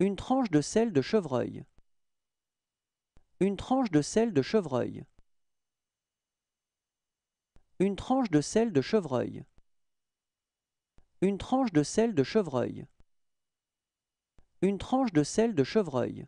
Une tranche de sel de chevreuil. Une tranche de sel de chevreuil. Une tranche de sel de chevreuil. Une tranche de sel de chevreuil. Une tranche de sel de chevreuil.